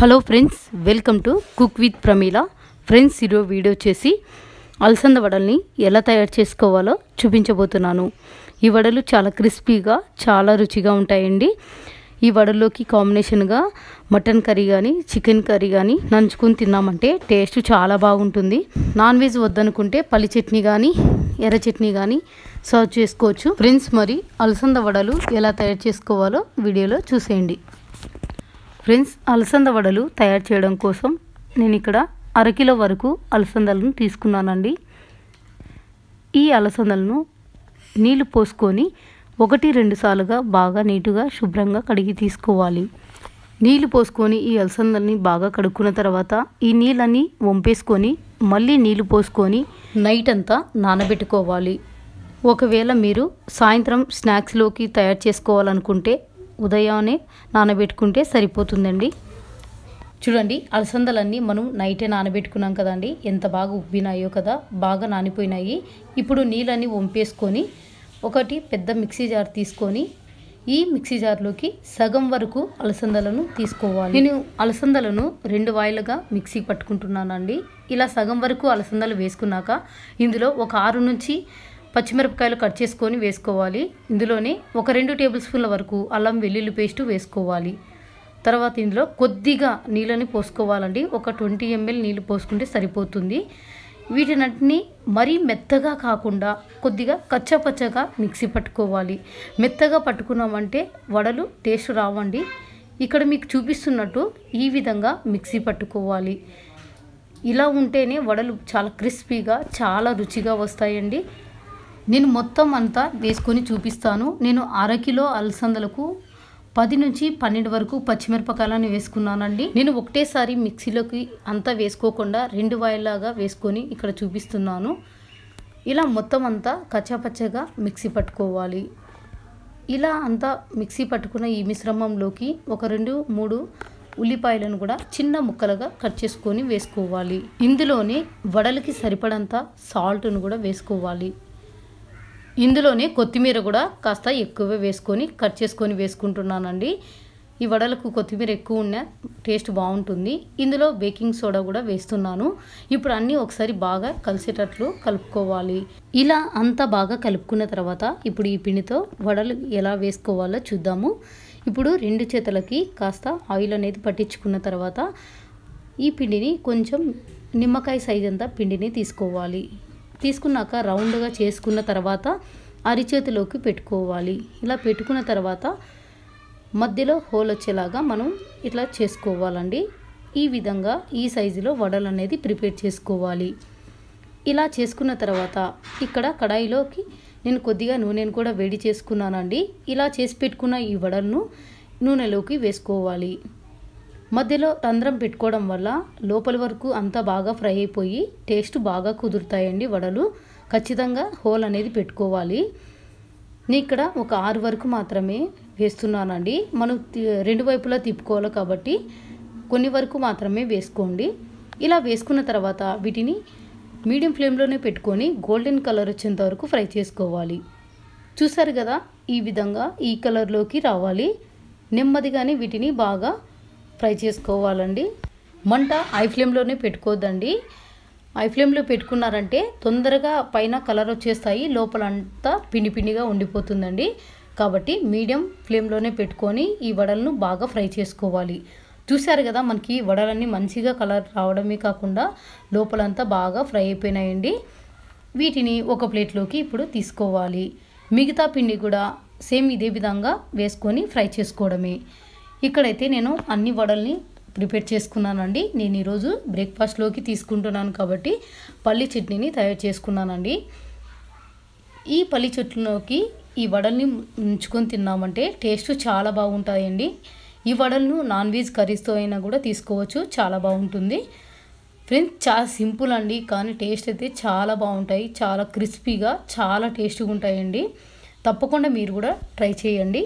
hello friends welcome to cook with Pramila friends ఈరోజు video చేసి అలసంద వడల్ని ఎలా తయారు చేసుకోవాలో చూపించబోతున్నాను ఈ వడలు చాలా క్రిస్పీగా చాలా రుచిగా ఉంటాయండి ఈ వడల్లోకి కాంబినేషన్గా మటన్ కర్రీ కానీ చికెన్ కర్రీ కానీ నంచుకొని తిన్నామంటే టేస్ట్ చాలా బాగుంటుంది నాన్ వెజ్ వద్దనుకుంటే పల్లి చట్నీ కానీ ఎర్ర చట్నీ కానీ సర్వ్ చేసుకోవచ్చు ఫ్రెండ్స్ మరి అలసంద వడలు ఎలా తయారు చేసుకోవాలో వీడియోలో చూసేయండి ఫ్రెండ్స్ అలసంద వడలు తయారు చేయడం కోసం నేను ఇక్కడ అరకిలో వరకు అలసందలను తీసుకున్నానండి ఈ అలసందలను నీళ్లు పోసుకొని ఒకటి రెండు సార్లుగా బాగా నీటుగా శుభ్రంగా కడిగి తీసుకోవాలి నీళ్లు పోసుకొని ఈ అలసందల్ని బాగా కడుక్కున్న తర్వాత ఈ నీళ్ళని వంపేసుకొని మళ్ళీ నీళ్లు పోసుకొని నైట్ అంతా నానబెట్టుకోవాలి ఒకవేళ మీరు సాయంత్రం స్నాక్స్లోకి తయారు చేసుకోవాలనుకుంటే ఉదయాన్నే నానబెట్టుకుంటే సరిపోతుందండి చూడండి అలసందలన్నీ మనం నైటే నానబెట్టుకున్నాం కదండి ఎంత బాగా ఉబ్బినాయో కదా బాగా నానిపోయినాయి ఇప్పుడు నీళ్ళని వంపేసుకొని ఒకటి పెద్ద మిక్సీ జార్ తీసుకొని ఈ మిక్సీ జార్లోకి సగం వరకు అలసందలను తీసుకోవాలి నేను అలసందలను రెండు వాయిలుగా మిక్సీ పట్టుకుంటున్నానండి ఇలా సగం వరకు అలసందలు వేసుకున్నాక ఇందులో ఒక ఆరు నుంచి పచ్చిమిరపకాయలు కట్ చేసుకొని వేసుకోవాలి ఇందులోనే ఒక రెండు టేబుల్ స్పూన్ల వరకు అల్లం వెల్లుల్లి పేస్టు వేసుకోవాలి తర్వాత ఇందులో కొద్దిగా నీళ్ళని పోసుకోవాలండి ఒక ట్వంటీ ఎంఎల్ నీళ్ళు పోసుకుంటే సరిపోతుంది వీటినన్నింటినీ మరీ మెత్తగా కాకుండా కొద్దిగా కచ్చపచ్చగా మిక్సీ పట్టుకోవాలి మెత్తగా పట్టుకున్నామంటే వడలు టేస్ట్ రావండి ఇక్కడ మీకు చూపిస్తున్నట్టు ఈ విధంగా మిక్సీ పట్టుకోవాలి ఇలా ఉంటేనే వడలు చాలా క్రిస్పీగా చాలా రుచిగా వస్తాయండి నేను మొత్తం అంతా వేసుకొని చూపిస్తాను నేను అరకిలో అలసందలకు పది నుంచి పన్నెండు వరకు పచ్చిమిరపకాయలను వేసుకున్నానండి నేను ఒకటేసారి మిక్సీలోకి అంతా వేసుకోకుండా రెండు వాయిల్లాగా వేసుకొని ఇక్కడ చూపిస్తున్నాను ఇలా మొత్తం అంతా కచ్చాపచ్చగా మిక్సీ పట్టుకోవాలి ఇలా అంతా మిక్సీ పట్టుకున్న ఈ మిశ్రమంలోకి ఒక రెండు మూడు ఉల్లిపాయలను కూడా చిన్న ముక్కలుగా కట్ చేసుకొని వేసుకోవాలి ఇందులోనే వడలకి సరిపడంత సాల్ట్ను కూడా వేసుకోవాలి ఇందులోనే కొత్తిమీర కూడా కాస్త ఎక్కువ వేసుకొని కట్ చేసుకొని వేసుకుంటున్నానండి ఈ వడలకు కొత్తిమీర ఎక్కువ ఉన్న టేస్ట్ బాగుంటుంది ఇందులో బేకింగ్ సోడా కూడా వేస్తున్నాను ఇప్పుడు అన్నీ ఒకసారి బాగా కలిసేటట్లు కలుపుకోవాలి ఇలా అంతా బాగా కలుపుకున్న తర్వాత ఇప్పుడు ఈ పిండితో వడలు ఎలా వేసుకోవాలో చూద్దాము ఇప్పుడు రెండు చేతులకి కాస్త ఆయిల్ అనేది పట్టించుకున్న తర్వాత ఈ పిండిని కొంచెం నిమ్మకాయ సైజ్ అంతా పిండిని తీసుకోవాలి తీసుకున్నాక రౌండ్గా చేసుకున్న తర్వాత అరిచేతిలోకి పెట్టుకోవాలి ఇలా పెట్టుకున్న తర్వాత మధ్యలో హోల్ వచ్చేలాగా మనం ఇట్లా చేసుకోవాలండి ఈ విధంగా ఈ సైజులో వడలు అనేది ప్రిపేర్ చేసుకోవాలి ఇలా చేసుకున్న తర్వాత ఇక్కడ కడాయిలోకి నేను కొద్దిగా నూనెను కూడా వేడి చేసుకున్నానండి ఇలా చేసి పెట్టుకున్న ఈ వడలను నూనెలోకి వేసుకోవాలి మధ్యలో రంధ్రం పెట్టుకోవడం వల్ల లోపల వరకు అంతా బాగా ఫ్రై అయిపోయి టేస్ట్ బాగా కుదురుతాయండి వడలు ఖచ్చితంగా హోల్ అనేది పెట్టుకోవాలి నేను ఇక్కడ ఒక ఆరు వరకు మాత్రమే వేస్తున్నానండి మనం రెండు వైపులా తిప్పుకోవాలి కాబట్టి కొన్ని వరకు మాత్రమే వేసుకోండి ఇలా వేసుకున్న తర్వాత వీటిని మీడియం ఫ్లేమ్లోనే పెట్టుకొని గోల్డెన్ కలర్ వచ్చేంత వరకు ఫ్రై చేసుకోవాలి చూసారు కదా ఈ విధంగా ఈ కలర్లోకి రావాలి నెమ్మదిగానే వీటిని బాగా ఫ్రై చేసుకోవాలండి మంట ఐ ఫ్లేమ్లోనే పెట్టుకోవద్దండి ఐ ఫ్లేమ్లో పెట్టుకున్నారంటే తొందరగా పైన కలర్ వచ్చేస్తాయి లోపల అంతా పిండి పిండిగా ఉండిపోతుందండి కాబట్టి మీడియం ఫ్లేమ్లోనే పెట్టుకొని ఈ వడలను బాగా ఫ్రై చేసుకోవాలి చూశారు కదా మనకి వడలన్నీ మంచిగా కలర్ రావడమే కాకుండా లోపలంతా బాగా ఫ్రై అయిపోయినాయండి వీటిని ఒక ప్లేట్లోకి ఇప్పుడు తీసుకోవాలి మిగతా పిండి కూడా సేమ్ ఇదే విధంగా వేసుకొని ఫ్రై చేసుకోవడమే ఇక్కడైతే నేను అన్ని వడల్ని ప్రిపేర్ చేసుకున్నానండి నేను ఈరోజు బ్రేక్ఫాస్ట్లోకి తీసుకుంటున్నాను కాబట్టి పల్లి చట్నీని తయారు చేసుకున్నానండి ఈ పల్లి చెట్లలోకి ఈ వడల్ని ఉంచుకొని తిన్నామంటే టేస్ట్ చాలా బాగుంటాయండి ఈ వడలను నాన్ వెజ్ కర్రీస్తో అయినా కూడా తీసుకోవచ్చు చాలా బాగుంటుంది ఫ్రెండ్స్ చాలా సింపుల్ అండి కానీ టేస్ట్ అయితే చాలా బాగుంటాయి చాలా క్రిస్పీగా చాలా టేస్టీగా ఉంటాయండి తప్పకుండా మీరు కూడా ట్రై చేయండి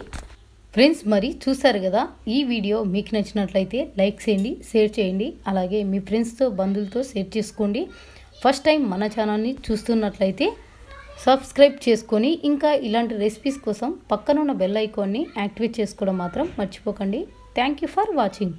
ఫ్రెండ్స్ మరి చూసారు కదా ఈ వీడియో మీకు నచ్చినట్లయితే లైక్ చేయండి షేర్ చేయండి అలాగే మీ ఫ్రెండ్స్తో బంధువులతో షేర్ చేసుకోండి ఫస్ట్ టైం మన ఛానల్ని చూస్తున్నట్లయితే సబ్స్క్రైబ్ చేసుకొని ఇంకా ఇలాంటి రెసిపీస్ కోసం పక్కనున్న బెల్ ఐకాన్ని యాక్టివేట్ చేసుకోవడం మాత్రం మర్చిపోకండి థ్యాంక్ ఫర్ వాచింగ్